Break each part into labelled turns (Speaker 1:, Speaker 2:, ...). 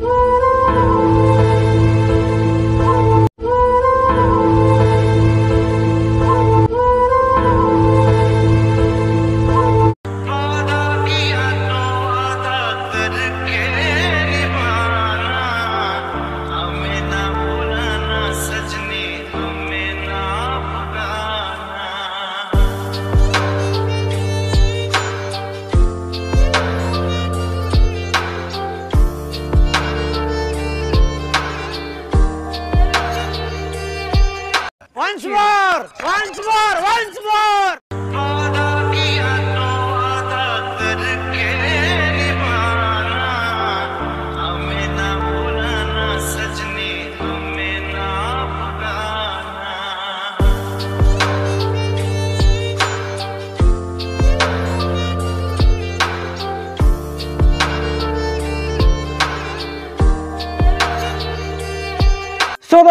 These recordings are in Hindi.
Speaker 1: Woo!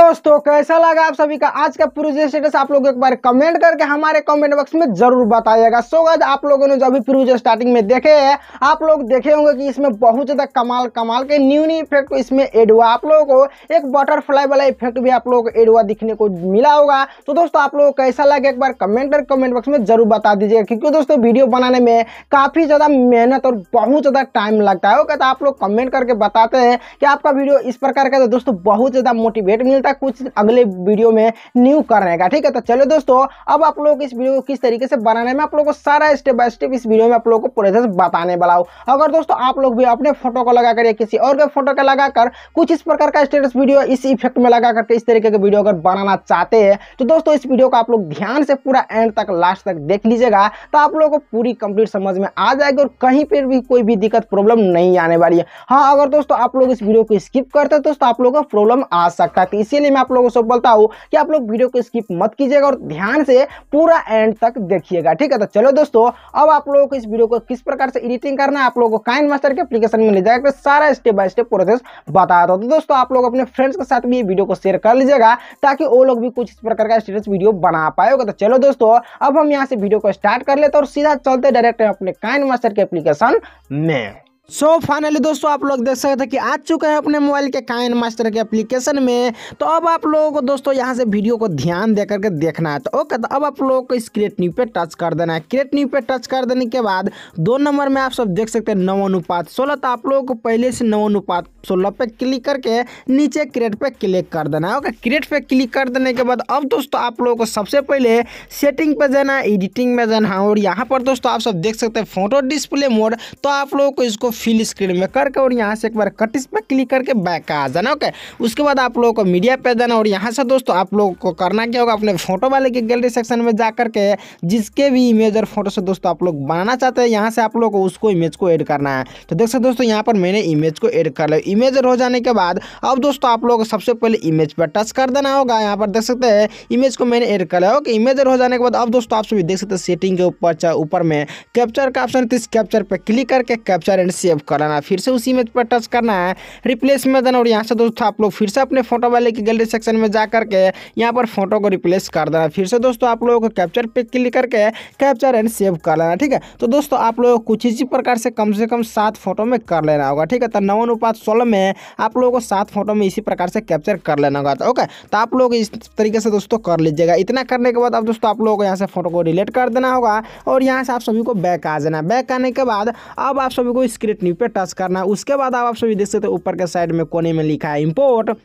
Speaker 1: दोस्तों कैसा लगा आप सभी का आज का प्रूज स्टेटस आप लोग एक बार कमेंट करके हमारे कमेंट बॉक्स में जरूर बताइएगा सो गज आप लोगों ने जो भी प्रूज स्टार्टिंग में देखे है आप लोग देखे होंगे कि इसमें बहुत ज़्यादा कमाल कमाल के न्यू न्यू इफेक्ट इसमें एड हुआ आप लोगों को एक बटरफ्लाई वाला इफेक्ट भी आप लोगों को एड हुआ दिखने को मिला होगा तो दोस्तों आप लोगों को कैसा लगे एक बार कमेंट कर कमेंट बॉक्स में जरूर बता दीजिएगा क्योंकि दोस्तों वीडियो बनाने में काफ़ी ज़्यादा मेहनत और बहुत ज़्यादा टाइम लगता है तो आप लोग कमेंट करके बताते हैं कि आपका वीडियो इस प्रकार का तो दोस्तों बहुत ज़्यादा मोटिवेट मिलता है कुछ अगले वीडियो में न्यू करने का ठीक है तो चलो दोस्तों अब आप लोग इस वीडियो को किस तरीके से बनाने में आप लोग को सारा स्टेप बाय स्टेप इस वीडियो में आप लोग को प्रोसेस बताने वाला हूँ अगर दोस्तों आप लोग भी अपने फोटो को लगाकर या किसी और के फोटो का लगाकर कुछ इस प्रकार का स्टेटस वीडियो इस इफेक्ट में लगा करके इस तरीके का वीडियो अगर बनाना चाहते हैं तो दोस्तों इस वीडियो को आप लोग ध्यान से पूरा एंड तक लास्ट तक देख लीजिएगा तो आप लोग को पूरी कंप्लीट समझ में आ जाएगी और कहीं पर भी कोई भी दिक्कत प्रॉब्लम नहीं आने वाली है हाँ अगर दोस्तों आप लोग इस वीडियो को स्किप करते हैं दोस्तों आप लोगों को प्रॉब्लम आ सकता है तो इसीलिए इसलिए मैं आप लोगों से बोलता हूँ कि आप लोग वीडियो को स्किप मत कीजिएगा और ध्यान से पूरा एंड तक देखिएगा ठीक है तो चलो दोस्तों अब आप लोगों को इस वीडियो को किस प्रकार से एडिटिंग करना है आप लोगों को काइन मास्टर के अपलीकेशन में ले जाकर सारा स्टेप बाय स्टेप प्रोसेस बता दो तो दोस्तों आप लोग अपने फ्रेंड्स के साथ भी ये वीडियो को शेयर कर लीजिएगा ताकि वो लोग भी कुछ इस प्रकार का स्टेटस वीडियो बना पाएगा तो चलो दोस्तों अब हम यहाँ से वीडियो को स्टार्ट कर लेते हैं और सीधा चलते डायरेक्ट अपने काइन मास्टर के एप्लीकेशन में सो so, फाइनली दोस्तों आप लोग देख सकते थे कि आ चुके हैं अपने मोबाइल के काइन मास्टर के एप्लीकेशन में तो अब आप लोगों को दोस्तों यहाँ से वीडियो को ध्यान दे करके देखना है तो ओके तो अब आप लोगों को इस क्रिएट न्यू पे टच कर देना है क्रिएट न्यू पे टच कर देने के बाद दो नंबर में आप सब देख सकते हैं नौ अनुपात सोलह तो आप लोगों को पहले से नौ अनुपात सोलह पे क्लिक करके नीचे क्रिएट पे क्लिक कर देना है ओके क्रिएट पे क्लिक कर देने के बाद अब दोस्तों आप लोगों को सबसे पहले सेटिंग पे जाना है एडिटिंग में जाना है और यहाँ पर दोस्तों आप सब देख सकते हैं फोटो डिस्प्ले मोड तो आप लोगों को इसको फिल स्क्रीन में करके और यहाँ से एक बार कट इस पर क्लिक करके बैक आ जाना ओके उसके बाद आप लोगों को मीडिया पे जाना और यहाँ से दोस्तों आप लोगों को करना क्या होगा अपने फोटो वाले के गैलरी सेक्शन में जा करके जिसके भी इमेज और फोटो से दोस्तों आप लोग बनाना चाहते हैं यहाँ से आप लोग को उसको इमेज को एड करना है तो देख सकते दोस्तों यहाँ पर मैंने इमेज को एड कर लिया इमेज हो जाने के बाद अब दोस्तों आप लोग सबसे पहले इमेज पर टच कर देना होगा यहाँ पर देख सकते हैं इमेज को मैंने एड कर लिया ओके इमेज हो जाने के बाद अब दोस्तों आप सभी देख सकते हैं सेटिंग के ऊपर ऊपर में कैप्चर का ऑप्शन कैप्चर पर क्लिक करके कैप्चर एंड सेव कर लेना फिर से उसी इमेज पर टच करना है रिप्लेस में देना और यहाँ से दोस्तों आप लोग फिर से अपने फोटो वाले की गैलरी सेक्शन में जा करके यहाँ पर फोटो को रिप्लेस कर देना फिर से दोस्तों आप लोगों को कैप्चर पे क्लिक करके कैप्चर एंड सेव कर लेना ठीक है तो दोस्तों आप लोगों को कुछ इसी प्रकार से कम से कम सात फोटो में कर लेना होगा ठीक है तो नौ अनुपात सोलह में आप लोगों को सात फोटो में इसी प्रकार से कैप्चर कर लेना होगा ओके तो आप लोग इस तरीके से दोस्तों कर लीजिएगा इतना करने के बाद अब दोस्तों आप लोगों को यहाँ से फोटो को रिलेट कर देना होगा और यहाँ से आप सभी को बैक आ जाना बैक आने के बाद अब आप सभी को स्क्रीन कंप्लीट न्यू पे टच करना है उसके बाद आप सभी देख सकते हो ऊपर के साइड में कोने में लिखा है इम्पोर्ट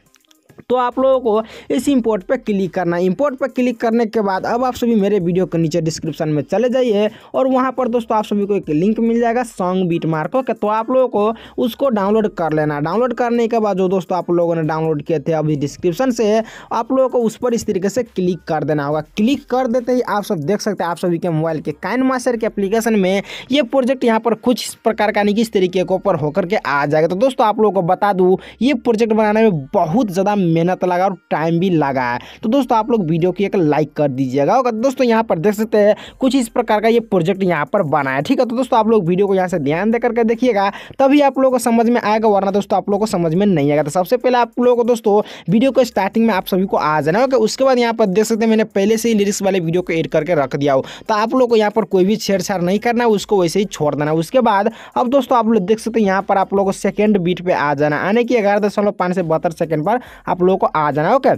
Speaker 1: तो आप लोगों को इस इम्पोर्ट पर क्लिक करना है इम्पोर्ट पर क्लिक करने के बाद अब आप सभी मेरे वीडियो के नीचे डिस्क्रिप्शन में चले जाइए और वहाँ पर दोस्तों आप सभी को एक लिंक मिल जाएगा सॉन्ग बीट मार्क ओके तो आप लोगों को उसको डाउनलोड कर लेना डाउनलोड करने के बाद जो दोस्तों आप लोगों ने डाउनलोड किए थे अभी डिस्क्रिप्शन से आप लोगों को उस पर इस तरीके से क्लिक कर देना होगा क्लिक कर देते ही आप सब देख सकते हैं आप सभी के मोबाइल के काइन मास्टर के एप्लीकेशन में ये प्रोजेक्ट यहाँ पर कुछ इस प्रकार का नहीं कि इस तरीके के ऊपर होकर के आ जाएगा तो दोस्तों आप लोगों को बता दूँ ये प्रोजेक्ट बनाने में बहुत ज़्यादा मेहनत लगा और टाइम भी लगा है तो दोस्तों आप लोग वीडियो की एक लाइक कर दीजिएगा और दोस्तों यहाँ पर देख सकते हैं कुछ इस प्रकार का ये प्रोजेक्ट यहाँ पर बना है ठीक है तो दोस्तों आप लोग वीडियो को यहाँ से ध्यान दे करके देखिएगा तभी आप लोगों को समझ में आएगा वरना दोस्तों आप लोग को समझ में नहीं आएगा तो सबसे पहले आप लोगों को दोस्तों वीडियो को स्टार्टिंग में आप सभी को आ जाना होगा उसके बाद यहाँ पर देख सकते हैं मैंने पहले से ही लिरिक्स वाले वीडियो को एड करके रख दिया हो तो आप लोग को यहाँ पर कोई भी छेड़छाड़ नहीं करना उसको वैसे ही छोड़ देना उसके बाद अब दोस्तों आप लोग देख सकते हैं यहाँ पर आप लोगों को सेकेंड बीट पर आ जाना आने की ग्यारह दशमलव पाँच से बहत्तर सेकेंड पर आप આપ લોકો આ જણાવો કે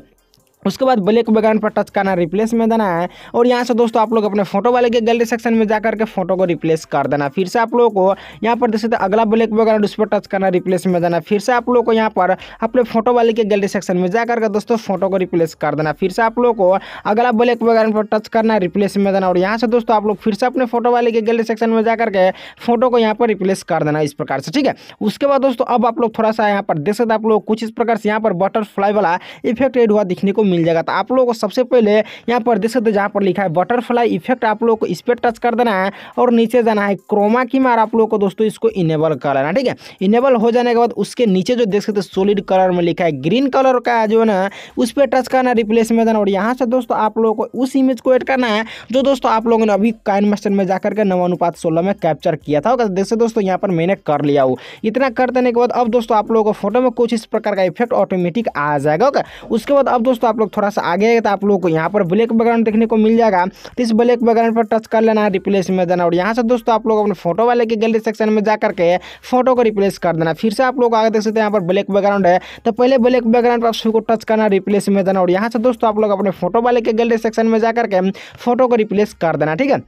Speaker 1: उसके बाद ब्लैक बैकग्राउंड पर टच करना रिप्लेस में देना है और यहाँ से दोस्तों आप लोग अपने फोटो वाले के गैलरी सेक्शन में जाकर के फोटो को रिप्लेस कर देना फिर से आप लोगों को यहाँ पर देख सकते तो अगला ब्लैक बैकग्राउंड उस पर टच करना रिप्लेस में देना फिर से आप लोग को यहाँ पर अपने फोटो वाले के गैलरी सेक्शन में जाकर के दोस्तों फोटो को रिप्लेस कर देना फिर से आप लोग को अगला ब्लैक बैकग्राउंड पर टच करना रिप्लेस में देना और यहाँ से दोस्तों आप लोग फिर से अपने फोटो वाले के गैलरी सेक्शन में जाकर के फोटो को यहाँ पर रिप्लेस कर देना इस प्रकार से ठीक है उसके बाद दोस्तों अब आप लोग थोड़ा सा यहाँ पर देख सकते आप लोग कुछ इस प्रकार से यहाँ पर बटरफ्लाई वाला इफेक्ट एड हुआ दिखने को मिल जाएगा तो आप लोगों को सबसे पहले यहाँ पर देख सकते जहाँ पर लिखा है बटरफ्लाई इफेक्ट आप लोगों को इस पर टच कर देना है और नीचे जाना है क्रोमा की मार आप लोगों को दोस्तों इसको इनेबल कर लेना ठीक है इनेबल हो जाने के बाद उसके नीचे जो देख सकते सोलिड कलर में लिखा है ग्रीन कलर का जो है ना उस पर टच करना है रिप्लेस में देना और यहाँ से दोस्तों आप लोगों को उस इमेज को एड करना है जो दोस्तों आप लोगों ने अभी काइन मस्टर में जाकर के नौ अनुपात सोलह में कैप्चर किया था देख सकते दोस्तों यहाँ पर मैंने कर लिया हूँ इतना कर देने के बाद अब दोस्तों आप लोगों को फोटो में कुछ इस प्रकार का इफेक्ट ऑटोमेटिक आ जाएगा ओके उसके बाद अब दोस्तों आप लोग थोड़ा सा आगे तो आप लोग को यहाँ पर ब्लैक बैकग्राउंड देखने को मिल जाएगा तो इस ब्लैक बैकग्राउंड पर टच कर लेना है रिप्लेस में देना और यहाँ से दोस्तों आप लोग अपने फोटो वाले के गैलरी सेक्शन में जा करके फोटो को रिप्लेस कर देना फिर से आप लोग आगे देख सकते हैं यहाँ पर ब्लैक बैकग्राउंड है तो पहले ब्लैक बैकग्राउंड पर आप को टच करना रिप्लेस में देना और यहाँ से दोस्तों आप लोग अपने फोटो वाले के गैलरी सेक्शन में जा करके फोटो को रिप्लेस कर देना ठीक है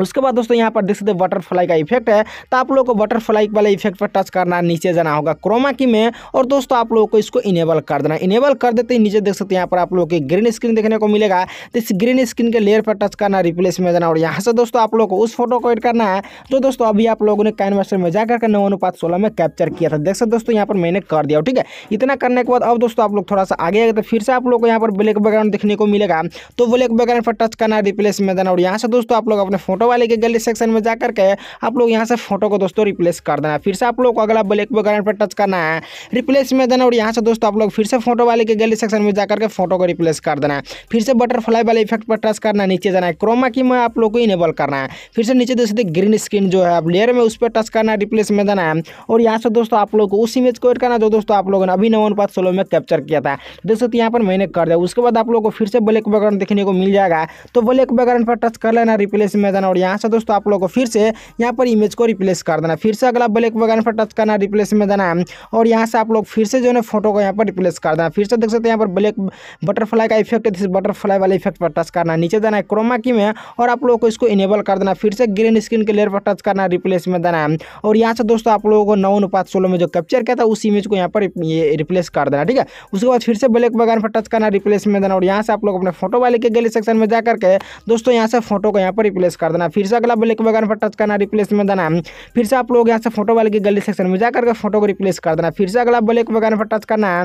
Speaker 1: उसके बाद दोस्तों यहाँ पर देख सकते हैं बटरफ्लाई का इफेक्ट है तो आप लोगों को बटरफ्लाई वाले इफेक्ट पर टच करना नीचे जाना होगा क्रोमा की में और दोस्तों आप लोगों को इसको इनेबल कर देना इनेबल कर देते ही नीचे देख सकते हैं यहाँ पर आप लोगों को ग्रीन स्क्रीन देखने को मिलेगा तो इस ग्रीन स्क्रीन के लेयर पर टच करना रिप्लेस में जाना और यहाँ से दोस्तों आप लोग को उस फोटो को एड करना है जो तो दोस्तों अभी आप लोगों ने कैनवास्टर में जाकर के नौ अनुपात सोलह में कैप्चर किया था देख सकते दोस्तों यहाँ पर मैंने कर दिया ठीक है इतना करने के बाद अब दोस्तों आप लोग थोड़ा सा आगे आगे तो फिर से आप लोग को यहाँ पर ब्लैक बैकग्राउंड देखने को मिलेगा तो ब्लैक बैकग्राउंड पर टच करना रिप्लेस में जाना और यहाँ से दोस्तों आप लोग अपने फोटो वाले के गैलरी सेक्शन में जा करके आप लोग यहाँ से फोटो को दोस्तों रिप्लेस कर देना फिर से आप लोग को अगला ब्लैक बैकग्राउंड पर टच करना है रिप्लेस में देना और यहाँ से दोस्तों आप लोग फिर से फोटो वाले के गैलरी सेक्शन में जा करके फोटो को रिप्लेस कर देना है फिर से बटरफ्लाई वाले इफेक्ट पर टच करना नीचे जाना है क्रोमा की मैं आप लोग को इनेबल करना है फिर से नीचे दोस्तों ग्रीन स्क्रीन जो है आप लेयर में उस पर टच करना है रिप्लेस में देना है और यहाँ से दोस्तों आप लोग को उस इमेज को एड करना जो दोस्तों आप लोगों ने अभी नवन अनुपात सोलो में कैप्चर किया था दोस्तों यहाँ पर मैंने कर दिया उसके बाद आप लोग को फिर से ब्लैक बैकग्राउंड देखने को मिल जाएगा तो ब्लैक बैकग्राउंड पर टच कर लेना रिप्लेस में देना और यहाँ से दोस्तों आप लोग को फिर से यहाँ पर इमेज को रिप्लेस कर देना फिर से अगला ब्लैक वगैरह पर टच करना रिप्लेस में देना है और यहाँ से आप लोग फिर से जो है फोटो को यहाँ पर रिप्लेस कर देना फिर से देख सकते हैं यहाँ पर ब्लैक बटरफ्लाई का इफेक्ट है बटरफ्लाई वाले इफेक्ट पर टच करना नीचे देना है क्रोमा की में और आप लोग को इसको इनेबल कर देना फिर से ग्रीन स्क्रीन के लेयर पर टच करना रिप्लेस में देना है और यहाँ से दोस्तों आप लोगों को नौ अनुपात सोलह में जो कैप्चर किया था उस इमेज को यहाँ पर रिप्लेस कर देना ठीक है उसके बाद फिर से ब्लैक वगैरह पर टच करना रिप्लेस में देना और यहाँ से आप लोग अपने फोटो वाले के गली सेक्शन में जाकर के दोस्तों यहाँ से फोटो को यहाँ पर रिप्लेस कर देना करना फिर से अगला ब्लैक बगान पर टच करना रिप्लेस में देना फिर से आप लोग यहाँ से फोटो वाले की गली सेक्शन में जाकर के फोटो को रिप्लेस कर देना फिर से अगला ब्लैक बगान पर टच करना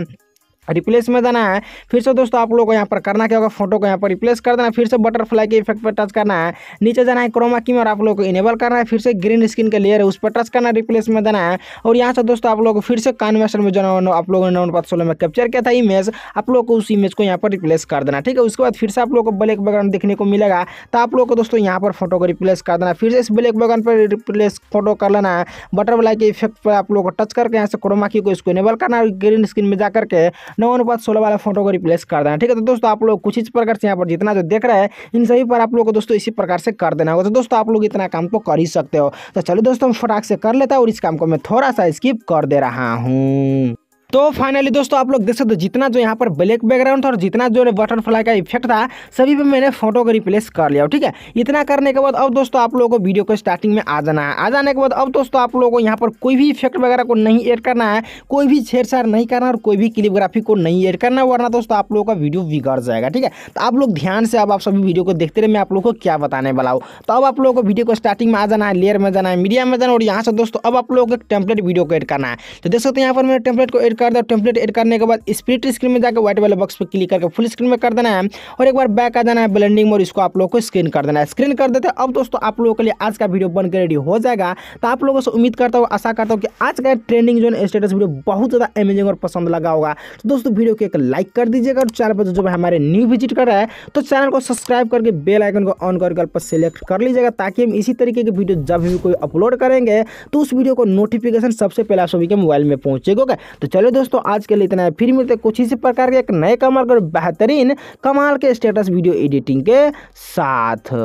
Speaker 1: रिप्लेस में देना है फिर से दोस्तों आप लोगों को यहाँ पर करना क्या होगा फोटो को यहाँ पर रिप्लेस कर देना फिर से बटरफ्लाई के इफेक्ट पर टच करना है नीचे जाना है क्रोमा की में और आप लोगों को इनेबल करना है फिर से ग्रीन स्क्रीन का लेयर है उस पर टच करना है रिप्लेस में देना है और यहाँ से दोस्तों आप लोगों को फिर से कन्वेशन में जो आप लोगों ने नौ पाँच सोलह में कैप्चर किया था इमेज आप लोग को उस इमेज को यहाँ पर रिप्लेस कर देना ठीक है उसके बाद फिर से आप लोग को ब्लैक बैकग्राउंड देखने को मिलेगा तो आप लोग को दोस्तों यहाँ पर फोटो को रिप्लेस कर देना फिर से इस ब्लैक बैकग्राउंड पर रिप्लेस फोटो कर लेना है बटरफ्लाई के इफेक्ट पर आप लोग को टच करके यहाँ से क्रोमा की को इसको इनेबल करना है ग्रीन स्क्रीन में जा करके नौ अनुपात सोलह वाला फोटो को रिप्लेस कर देना ठीक है तो दोस्तों आप लोग कुछ इस प्रकार से यहाँ पर जितना जो देख रहा है इन सभी पर आप लोग को दोस्तों इसी प्रकार से कर देना होगा तो दोस्तों आप लोग इतना काम तो कर ही सकते हो तो चलो दोस्तों फटाक से कर लेता और इस काम को मैं थोड़ा सा स्किप कर दे रहा हूँ तो फाइनली दोस्तों आप लोग देख सकते हो जितना जो यहाँ पर ब्लैक बैकग्राउंड था और जितना जो बटरफ्लाई का इफेक्ट था सभी पे मैंने फोटो को रिप्लेस कर लिया ठीक है इतना करने के बाद अब दोस्तों आप लोगों को वीडियो को स्टार्टिंग में आ जाना है आ जाने के बाद अब दोस्तों आप लोगों को यहाँ पर कोई भी इफेक्ट वगैरह को नहीं एड करना है कोई भी छेड़छाड़ नहीं करना और कोई भी क्लिपग्राफी को नहीं एड करना वरना दोस्तों आप लोगों का वीडियो बिगड़ जाएगा ठीक है तो आप लोग ध्यान से अब आप सभी वीडियो को देखते रहे मैं आप लोग को क्या बताने वाला हूँ तो अब आप लोगों को वीडियो को स्टार्टिंग में आ जाना है लेयर में जाना है मीडिया में जाना और यहाँ से दोस्तों अब आप लोगों को टेम्पलेट वीडियो को एड करना है तो देख सकते हैं यहाँ पर मैंने टेम्पलेट को एड कर दो टेम्पलेट एड करने के बाद स्प्रिट स्क्रीन में जाकर व्हाइट वाले बॉक्स पर क्लिक करके फुल स्क्रीन में कर देना है और एक बार बैक आ जाना है ब्लेंडिंग मोड इसको आप लोग को स्क्रीन कर देना है स्क्रीन कर देते अब दोस्तों आप लोगों के लिए आज का वीडियो बनकर रेडी हो जाएगा तो आप लोगों से उम्मीद करता हूँ आशा करता हूँ कि आज का ट्रेंडिंग जो स्टेटस वीडियो बहुत ज़्यादा अमेजिंग और पसंद लगा होगा तो दोस्तों वीडियो को एक लाइक कर दीजिएगा और चैनल पर जो हमारे न्यू विजिट कर रहा है तो चैनल को सब्सक्राइब करके बेल आइकन को ऑन करके पर सेलेक्ट कर लीजिएगा ताकि हम इसी तरीके की वीडियो जब भी कोई अपलोड करेंगे तो उस वीडियो को नोटिफिकेशन सबसे पहले आप सभी के मोबाइल में पहुंचेगा तो चलो चलिए दोस्तों आज के लिए इतना है फिर मिलते कुछ इसी प्रकार के एक नए कमाल और बेहतरीन कमाल के स्टेटस वीडियो एडिटिंग के साथ